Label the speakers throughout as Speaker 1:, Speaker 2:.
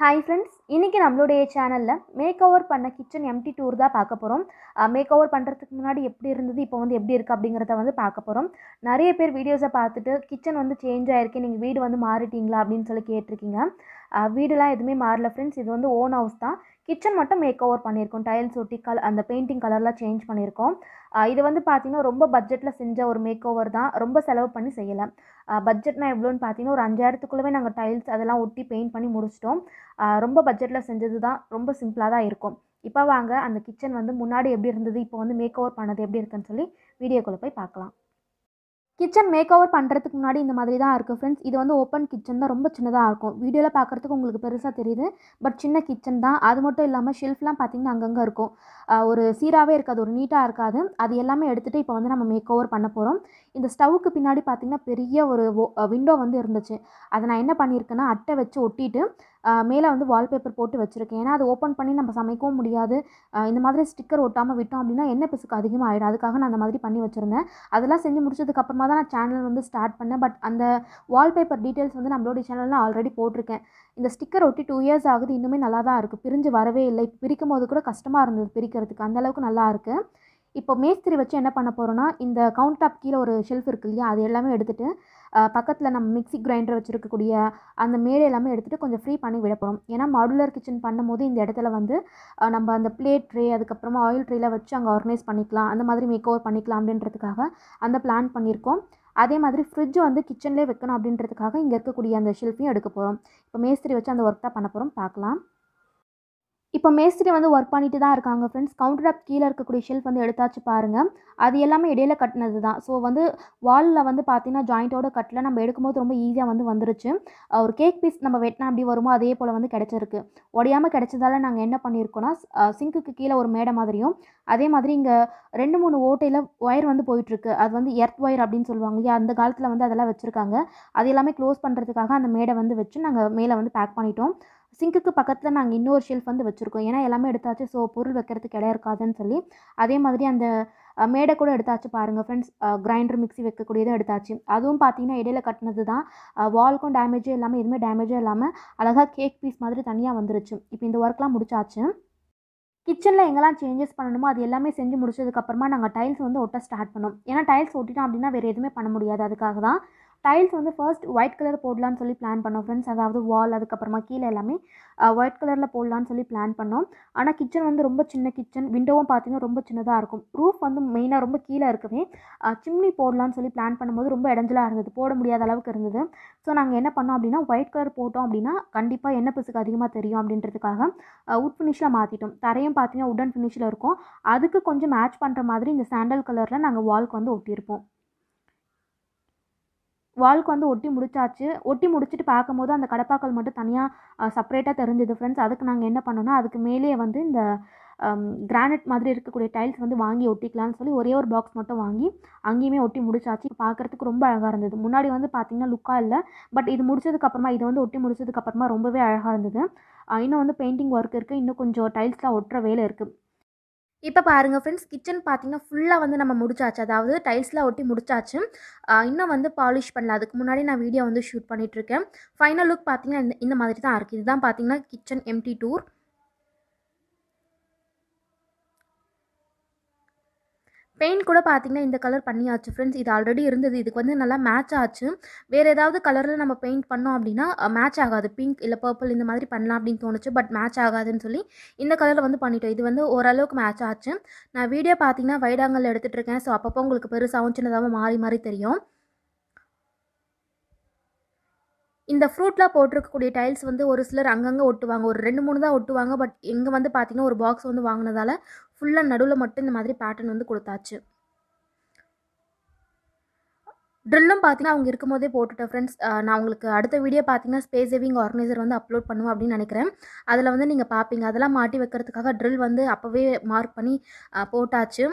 Speaker 1: hi friends இன்றைக்கி நம்மளுடைய சேனலில் மேக் ஓவர் பண்ண கிச்சன் எம்டி டூர் தான் பார்க்க போகிறோம் மேக் ஓவர் பண்ணுறதுக்கு முன்னாடி எப்படி இருந்தது இப்போ வந்து எப்படி இருக்குது அப்படிங்கிறத வந்து பார்க்க போகிறோம் நிறைய பேர் வீடியோஸை பார்த்துட்டு கிச்சன் வந்து சேஞ்ச் ஆகிருக்கு நீங்கள் வீடு வந்து மாறிட்டீங்களா அப்படின்னு சொல்லி கேட்டிருக்கீங்க வீடெலாம் எதுவுமே மாறல ஃப்ரெண்ட்ஸ் இது வந்து ஓன் ஹவுஸ் தான் கிச்சன் மட்டும் மேக் ஓவர் பண்ணியிருக்கோம் டைல்ஸ் ஒட்டி கல் அந்த பெயிண்டிங் கலர்லாம் சேஞ்ச் பண்ணியிருக்கோம் இது வந்து பார்த்திங்கன்னா ரொம்ப பட்ஜெட்டில் செஞ்ச ஒரு மேக் ஓவர் தான் ரொம்ப செலவு பண்ணி செய்யலை பட்ஜெட்னா எவ்வளோன்னு பார்த்தீங்கன்னா ஒரு அஞ்சாயிரத்துக்குள்ளவே நாங்கள் டைல்ஸ் அதெல்லாம் ஒட்டி பெயிண்ட் பண்ணி முடிச்சிட்டோம் ரொம்ப பட்ஜெட்டில் செஞ்சது தான் ரொம்ப சிம்பிளாக தான் இருக்கும் இப்போ வாங்க அந்த கிச்சன் வந்து முன்னாடி எப்படி இருந்தது இப்போ வந்து மேக் ஓவர் பண்ணது எப்படி இருக்குன்னு சொல்லி வீடியோக்குள்ளே போய் பார்க்கலாம் கிச்சன் மேக் ஓவர் பண்ணுறதுக்கு முன்னாடி இந்த மாதிரி தான் இருக்குது ஃப்ரெண்ட்ஸ் இது வந்து ஓப்பன் கிச்சன் தான் ரொம்ப சின்னதாக இருக்கும் வீடியோவில் பார்க்குறதுக்கு உங்களுக்கு பெருசாக தெரியுது பட் சின்ன கிச்சன் தான் அது மட்டும் இல்லாமல் ஷெல்ஃப்லாம் பார்த்திங்கன்னா அங்கங்கே இருக்கும் ஒரு சீராகவே இருக்காது ஒரு நீட்டாக இருக்காது அது எல்லாமே எடுத்துகிட்டு இப்போ வந்து நம்ம மேக் ஓவர் பண்ண போகிறோம் இந்த ஸ்டவ்வுக்கு பின்னாடி பார்த்திங்கன்னா பெரிய ஒரு விண்டோ வந்து இருந்துச்சு அதை நான் என்ன பண்ணியிருக்கேன்னா அட்டை வச்சு ஒட்டிட்டு மேலே வந்து வால்பேப்பர் போட்டு வச்சுருக்கேன் ஏன்னா அது ஓப்பன் பண்ணி நம்ம சமைக்கவும் முடியாது இந்த மாதிரி ஸ்டிக்கர் ஒட்டாமல் விட்டோம் அப்படின்னா எண்ணெய் பிசுக்கு அதிகமாக ஆகிடும் அதுக்காக நான் அந்த மாதிரி பண்ணி வச்சுருந்தேன் அதெல்லாம் செஞ்சு முடிச்சதுக்கப்புறமா தான் நான் சேனல் வந்து ஸ்டார்ட் பண்ணேன் பட் அந்த வால்பேப்பர் டீட்டெயில்ஸ் வந்து நம்மளோட சேனலில் ஆல்ரெடி போட்டிருக்கேன் இந்த ஸ்டிக்கர் ஒட்டி டூ இயர்ஸ் ஆகுது இன்னுமே நல்லா தான் இருக்குது பிரிஞ்சு வரவே இல்லை பிரிக்கும் போது கூட கஷ்டமாக இருந்தது பிரிக்கிறதுக்கு அந்தளவுக்கு நல்லா இருக்குது இப்போ மேஸ்திரி வச்சு என்ன பண்ண போகிறோன்னா இந்த கவுண்ட் டாப் கீழே ஒரு ஷெல்ஃப் இருக்கு இல்லையா அது எல்லாமே எடுத்துகிட்டு பக்கத்தில் நம்ம மிக்சி கிரைண்டர் வச்சுருக்கக்கூடிய அந்த மேடை எல்லாமே எடுத்துகிட்டு கொஞ்சம் ஃப்ரீ பண்ணி விட போகிறோம் ஏன்னா மாடுலர் கிச்சன் பண்ணும்போது இந்த இடத்துல வந்து நம்ம அந்த பிளேட் ட்ரே அதுக்கப்புறமா ஆயில் ட்ரேல வச்சு அங்கே ஆர்கனைஸ் பண்ணிக்கலாம் அந்த மாதிரி மேக் ஓவர் பண்ணிக்கலாம் அப்படின்றதுக்காக அந்த பிளான் பண்ணியிருக்கோம் அதே மாதிரி ஃப்ரிட்ஜ் வந்து கிச்சன்லேயே வைக்கணும் அப்படின்றதுக்காக இங்கே இருக்கக்கூடிய அந்த ஷெல்ஃபையும் எடுக்க போகிறோம் இப்போ மேஸ்திரி வச்சு அந்த ஒர்க் தான் பண்ண போகிறோம் பார்க்கலாம் இப்போ மேஸ்திரி வந்து ஒர்க் பண்ணிட்டு தான் இருக்காங்க ஃப்ரெண்ட்ஸ் கவுண்டர் அப் கீழே இருக்கக்கூடிய ஷெல்ஃப் வந்து எடுத்தாச்சு பாருங்கள் அது எல்லாமே இடையில கட்டினது தான் ஸோ வந்து வாலில் வந்து பார்த்தீங்கன்னா ஜாயிண்ட்டோட கட்டில் நம்ம எடுக்கும்போது ரொம்ப ஈஸியாக வந்து வந்துருச்சு ஒரு கேக் பீஸ் நம்ம வெட்டினா அப்படி வருமோ அதே போல் வந்து கிடச்சிருக்கு உடையாமல் கிடச்சதால நாங்கள் என்ன பண்ணியிருக்கோன்னா சிங்க்குக்கு கீழே ஒரு மேடை மாதிரியும் அதே மாதிரி இங்கே ரெண்டு மூணு ஓட்டையில் ஒயர் வந்து போயிட்டுருக்கு அது வந்து எர்த் ஒயர் அப்படின்னு சொல்லுவாங்க இல்லையா அந்த காலத்தில் வந்து அதெல்லாம் வச்சுருக்காங்க அது எல்லாமே க்ளோஸ் பண்ணுறதுக்காக அந்த மேடை வந்து வச்சு நாங்கள் மேலே வந்து பேக் பண்ணிட்டோம் சிங்க்குக்கு பக்கத்தில் நாங்கள் இன்னொரு ஷெல்ஃப் வந்து வச்சுருக்கோம் ஏன்னா எல்லாமே எடுத்தாச்சு ஸோ பொருள் வைக்கிறதுக்கு இடம் இருக்காதுன்னு சொல்லி அதே மாதிரி அந்த மேடை கூட எடுத்தாச்சு பாருங்கள் ஃப்ரெண்ட்ஸ் கிரைண்டர் மிக்சி வைக்கக்கூடியதும் எடுத்தாச்சு அதுவும் பார்த்தீங்கன்னா இடையில கட்டினது தான் வால்க்கும் டேமேஜே இல்லாமல் எதுவுமே டேமேஜே இல்லாமல் அழகாக கேக் பீஸ் மாதிரி தனியாக வந்துருச்சு இப்போ இந்த ஒர்க்லாம் முடிச்சாச்சு கிச்சனில் எங்கெல்லாம் சேஞ்சஸ் பண்ணணுமோ அது எல்லாமே செஞ்சு முடிச்சதுக்கப்புறமா நாங்கள் டைல்ஸ் வந்து ஒட்ட ஸ்டார்ட் பண்ணோம் ஏன்னா டைல்ஸ் ஒட்டிட்டோம் அப்படின்னா வேறு எதுவுமே பண்ண முடியாது அதுக்காக தான் டைல்ஸ் வந்து ஃபர்ஸ்ட் ஒயிட் கலர் போடலான்னு சொல்லி பிளான் பண்ணோம் ஃப்ரெண்ட்ஸ் அதாவது வால் அதுக்கப்புறமா கீழே எல்லாமே ஒயிட் கலரில் போடலான்னு சொல்லி பிளான் பண்ணோம் ஆனால் கிச்சன் வந்து ரொம்ப சின்ன கிச்சன் விண்டோவும் பார்த்தீங்கன்னா ரொம்ப சின்னதாக இருக்கும் ரூஃப் வந்து மெயினாக ரொம்ப கீழே இருக்கவே சிம்னி போடலான்னு சொல்லி பிளான் பண்ணும்போது ரொம்ப இடைஞ்சலாக இருந்தது போட முடியாத அளவுக்கு இருந்தது ஸோ நாங்கள் என்ன பண்ணோம் அப்படின்னா ஒயிட் கலர் போட்டோம் அப்படின்னா கண்டிப்பாக என்ன பிசுக்கு அதிகமாக தெரியும் அப்படின்றதுக்காக உட் ஃபினிஷில் மாற்றிட்டோம் தரையும் பார்த்தீங்கன்னா உடன் ஃபினிஷில் இருக்கும் அதுக்கு கொஞ்சம் மேட்ச் பண்ணுற மாதிரி இந்த சாண்டல் கலரில் நாங்கள் வால்க்கு வந்து ஒட்டியிருப்போம் வால்க்கு வந்து ஒட்டி முடிச்சாச்சு ஒட்டி முடிச்சுட்டு பார்க்கும்போது அந்த கடப்பாக்கள் மட்டும் தனியாக செப்பரேட்டாக தெரிஞ்சுது ஃப்ரெண்ட்ஸ் அதுக்கு நாங்கள் என்ன பண்ணோன்னா அதுக்கு மேலேயே வந்து இந்த கிரானைட் மாதிரி இருக்கக்கூடிய டைல்ஸ் வந்து வாங்கி ஒட்டிக்கலான்னு சொல்லி ஒரே ஒரு பாக்ஸ் மட்டும் வாங்கி அங்கேயுமே ஒட்டி முடிச்சாச்சு பார்க்குறதுக்கு ரொம்ப அழகாக இருந்தது முன்னாடி வந்து பார்த்திங்கன்னா லுக்காக இல்லை பட் இது முடிச்சதுக்கப்புறமா இதை வந்து ஒட்டி முடிச்சதுக்கப்புறமா ரொம்பவே அழகாக இருந்தது இன்னும் வந்து பெயிண்டிங் ஒர்க் இருக்குது இன்னும் கொஞ்சம் டைல்ஸ்லாம் ஒட்டுற வேலை இருக்குது இப்போ பாருங்கள் ஃப்ரெண்ட்ஸ் கிச்சன் பார்த்தீங்கன்னா ஃபுல்லாக வந்து நம்ம முடிச்சாச்சு அதாவது டைல்ஸ்லாம் ஒட்டி முடிச்சாச்சு இன்னும் வந்து பாலிஷ் பண்ணல அதுக்கு முன்னாடி நான் வீடியோ வந்து ஷூட் பண்ணிகிட்ருக்கேன் ஃபைனல் லுக் பார்த்தீங்கன்னா இந்த மாதிரி தான் இருக்குது இதுதான் பார்த்தீங்கன்னா கிச்சன் எம்டி டூர் பெயிண்ட் கூட பார்த்திங்கன்னா இந்த கலர் பண்ணியாச்சு ஃப்ரெண்ட்ஸ் இது ஆல்ரெடி இருந்தது இதுக்கு வந்து நல்லா மேட்ச் ஆச்சு வேறு ஏதாவது கலரில் நம்ம பெயிண்ட் பண்ணோம் அப்படின்னா மேட்ச் ஆகாது பிங்க் இல்லை பர்பிள் இந்த மாதிரி பண்ணலாம் அப்படின்னு தோணுச்சு பட் மேட்ச் ஆகாதுன்னு சொல்லி இந்த கலரில் வந்து பண்ணிட்டோம் இது வந்து ஓரளவுக்கு மேட்ச் ஆச்சு நான் வீடியோ பார்த்தீங்கன்னா வைடாங்கல் எடுத்துகிட்ருக்கேன் ஸோ அப்பப்போ உங்களுக்கு பெருசாகவும் சின்னதாகவும் மாறி மாறி தெரியும் இந்த ஃப்ரூட்லாம் போட்டிருக்கக்கூடிய டைல்ஸ் வந்து ஒரு சிலர் அங்கங்கே ஒட்டுவாங்க ஒரு ரெண்டு மூணு தான் ஒட்டுவாங்க பட் இங்கே வந்து பார்த்திங்கன்னா ஒரு பாக்ஸ் வந்து வாங்கினதால ஃபுல்லாக நடுவில் மட்டும் இந்த மாதிரி பேட்டர்ன் வந்து கொடுத்தாச்சு ட்ரில்லும் பார்த்தீங்கன்னா அவங்க இருக்கும்போதே போட்டுட்டேன் ஃப்ரெண்ட்ஸ் நான் உங்களுக்கு அடுத்த வீடியோ பார்த்தீங்கன்னா ஸ்பேஸ் சேவிங் ஆர்கனைசர் வந்து அப்லோட் பண்ணுவோம் அப்படின்னு நினைக்கிறேன் அதில் வந்து நீங்கள் பார்ப்பீங்க அதெல்லாம் மாட்டி வைக்கிறதுக்காக ட்ரில் வந்து அப்போவே மார்க் பண்ணி போட்டாச்சு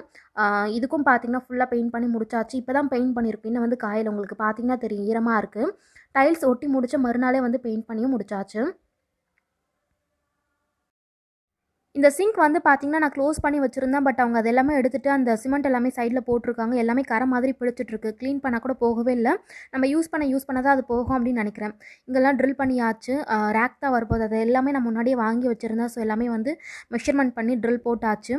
Speaker 1: இதுக்கும் பார்த்தீங்கன்னா ஃபுல்லாக பெயிண்ட் பண்ணி முடிச்சாச்சு இப்போ தான் பெயிண்ட் பண்ணியிருக்கேன் இன்னும் வந்து காயில் உங்களுக்கு பார்த்தீங்கன்னா தெரியும் ஈரமாக இருக்குது டைல்ஸ் ஒட்டி முடிச்ச மறுநாளே வந்து பெயிண்ட் பண்ணியும் முடிச்சாச்சு இந்த சிங்க் வந்து பார்த்திங்கன்னா நான் க்ளோஸ் பண்ணி வச்சுருந்தேன் பட் அவங்க அது எல்லாமே எடுத்துகிட்டு அந்த சிமெண்ட் எல்லாமே சைடில் போட்டிருக்காங்க எல்லாமே கர மாதிரி பிடிச்சிட்ருக்கு க்ளீன் பண்ணால் கூட போகவே இல்லை நம்ம யூஸ் பண்ண யூஸ் பண்ணால் தான் அது போகும் அப்படின்னு நினைக்கிறேன் இங்கெல்லாம் ட்ரில் பண்ணியாச்சு ரேக் தான் வரும்போது அது எல்லாமே நான் முன்னாடியே வாங்கி வச்சுருந்தேன் ஸோ எல்லாமே வந்து மெஷர்மெண்ட் பண்ணி ட்ரில் போட்டாச்சு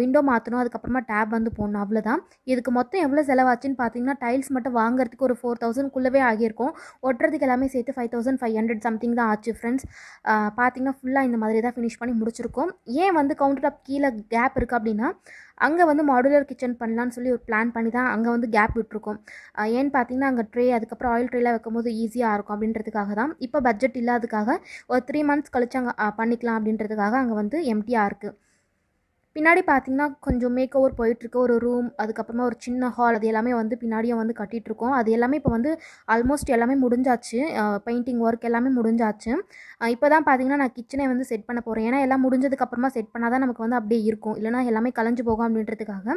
Speaker 1: விண்டோ மாற்றணும் அதுக்கப்புறமா டேப் வந்து போடணும் அவ்வளோதான் இதுக்கு மொத்தம் எவ்வளோ செலவாச்சுன்னு பார்த்தீங்கன்னா டைல்ஸ் மட்டும் வாங்குறதுக்கு ஒரு ஃபோர் தௌசண்ட்குள்ளவே ஆகியிருக்கும் ஒட்டுறதுக்கு எல்லாமே சேர்த்து five thousand five hundred something தான் ஆச்சு ஃப்ரெண்ட்ஸ் பார்த்தீங்கன்னா ஃபுல்லாக இந்த மாதிரி தான் ஃபினிஷ் பண்ணி முடிச்சிருக்கோம் ஏன் வந்து கவுண்டர் டாப் கீழே கேப் இருக்குது அப்படின்னா அங்கே வந்து மாடுலர் கிச்சன் பண்ணலான்னு சொல்லி ஒரு பிளான் பண்ணி தான் அங்கே வந்து கேப் விட்டுருக்கோம் ஏன்னு பார்த்தீங்கன்னா அங்கே ட்ரே அதுக்கப்புறம் ஆயில் ட்ரேலாம் வைக்கும்போது ஈஸியாக இருக்கும் அப்படின்றதுக்காக தான் இப்போ பட்ஜெட் இல்லாததுக்காக ஒரு த்ரீ மந்த்ஸ் கழிச்சு அங்கே பண்ணிக்கலாம் அப்படின்றதுக்காக அங்கே வந்து எம்டியாக இருக்குது பின்னாடி பார்த்திங்கன்னா கொஞ்சம் மேக் ஓவர் போயிட்டுருக்கு ஒரு ரூம் அதுக்கப்புறமா ஒரு சின்ன ஹால் அது எல்லாமே வந்து பின்னாடியும் வந்து கட்டிகிட்ருக்கோம் அது எல்லாமே இப்போ வந்து ஆல்மோஸ்ட் எல்லாமே முடிஞ்சாச்சு பெயிண்டிங் ஒர்க் எல்லாமே முடிஞ்சாச்சு இப்போ தான் பார்த்திங்கன்னா நான் கிச்சனை வந்து செட் பண்ண போகிறேன் ஏன்னா எல்லாம் முடிஞ்சதுக்கப்புறமா செட் பண்ணால் தான் நமக்கு வந்து அப்படியே இருக்கும் இல்லைனா எல்லாமே கலைஞ்சு போகும் அப்படின்றதுக்காக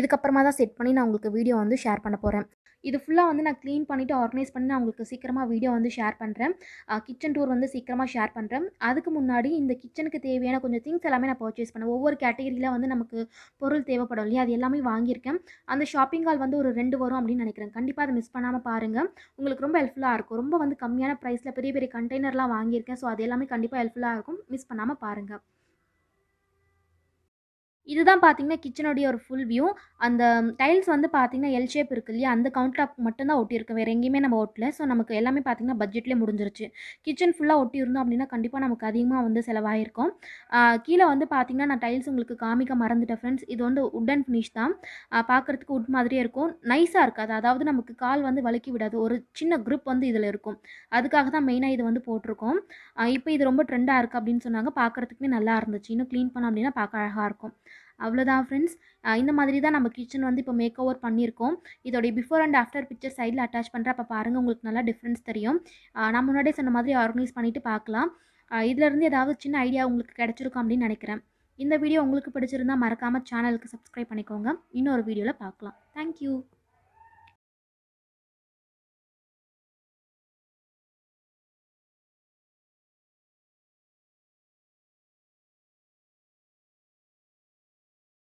Speaker 1: இதுக்கப்புறமா தான் செட் பண்ணி நான் உங்களுக்கு வீடியோ வந்து ஷேர் பண்ண போகிறேன் இது ஃபுல்லாக வந்து நான் க்ளீன் பண்ணிவிட்டு ஆர்கனைஸ் பண்ணி நான் உங்களுக்கு சீக்கிரமாக வீடியோ வந்து ஷேர் பண்ணுறேன் கிச்சன் டூர் வந்து சீக்கிரமாக ஷேர் பண்ணுறேன் அதுக்கு முன்னாடி இந்த கிச்சனுக்கு தேவையான கொஞ்சம் திங்ஸ் எல்லாமே நான் பர்ச்சேஸ் பண்ணேன் ஒவ்வொரு கேட்டகரியில் வந்து நமக்கு பொருள் தேவைப்படும் இல்லையா அது எல்லாமே வாங்கியிருக்கேன் அந்த ஷாப்பிங் ஹால் வந்து ஒரு ரெண்டு வரும் அப்படின்னு நினைக்கிறேன் கண்டிப்பாக அதை மிஸ் பண்ணாமல் பாருங்கள் உங்களுக்கு ரொம்ப ஹெல்ப்ஃபுல்லாக இருக்கும் ரொம்ப வந்து கம்மியான ப்ரைஸில் பெரிய பெரிய கண்டெய்னர்லாம் வாங்கியிருக்கேன் ஸோ அது எல்லாமே கண்டிப்பாக ஹெல்ப்ஃபுல்லாக இருக்கும் மிஸ் பண்ணாமல் பாருங்கள் இதுதான் பார்த்தீங்கன்னா கிச்சனுடைய ஒரு ஃபுல் வியூ அந்த டைல்ஸ் வந்து பார்த்திங்கன்னா எல் ஷேப் இருக்குது இல்லையா அந்த கவுண்ட் டாப் மட்டும்தான் ஒட்டியிருக்கும் வேறு எங்கேயுமே நம்ம ஒட்டல ஸோ நமக்கு எல்லாமே பார்த்திங்கன்னா பட்ஜெட்லேயே முடிஞ்சிருச்சு கிச்சன் ஃபுல்லாக ஒட்டி இருந்தோம் அப்படின்னா கண்டிப்பாக நமக்கு அதிகமாக வந்து செலவாகிருக்கும் கீழே வந்து பார்த்திங்கன்னா நான் டைல்ஸ் உங்களுக்கு காமிக்க மறந்துட்டேன் ஃப்ரெண்ட்ஸ் இது வந்து அண்ட் ஃபினிஷ் தான் பார்க்குறதுக்கு உட் மாதிரியே இருக்கும் நைஸாக இருக்காது அதாவது நமக்கு கால் வந்து வலுக்கி விடாது ஒரு சின்ன குரூப் வந்து இதில் இருக்கும் அதுக்காக தான் மெயினாக இது வந்து போட்டிருக்கோம் இப்போ இது ரொம்ப ட்ரெண்டாக இருக்குது அப்படின்னு சொன்னாங்க பார்க்குறதுக்குமே நல்லா இருந்துச்சு இன்னும் க்ளீன் பண்ணோம் அப்படின்னா பார்க்க அழகாக இருக்கும் அவ்வளோதான் ஃப்ரெண்ட்ஸ் இந்த மாதிரி தான் நம்ம கிச்சன் வந்து இப்போ மேக் ஓவர் பண்ணியிருக்கோம் இதோடைய பிஃபோர் அண்ட் ஆஃப்டர் பிக்சர் சைடில் அட்டாச் பண்ணுற அப்போ பாருங்கள் உங்களுக்கு நல்லா டிஃப்ரென்ஸ் தெரியும் நான் முன்னாடியே சொன்ன மாதிரி ஆர்கனைஸ் பண்ணிவிட்டு பார்க்கலாம் இதிலேருந்து ஏதாவது சின்ன ஐடியா உங்களுக்கு கிடச்சிருக்கும் அப்படின்னு நினைக்கிறேன் இந்த வீடியோ உங்களுக்கு பிடிச்சிருந்தால் மறக்காமல் சேனலுக்கு சப்ஸ்கிரைப் பண்ணிக்கோங்க இன்னொரு வீடியோவில் பார்க்கலாம் தேங்க்யூ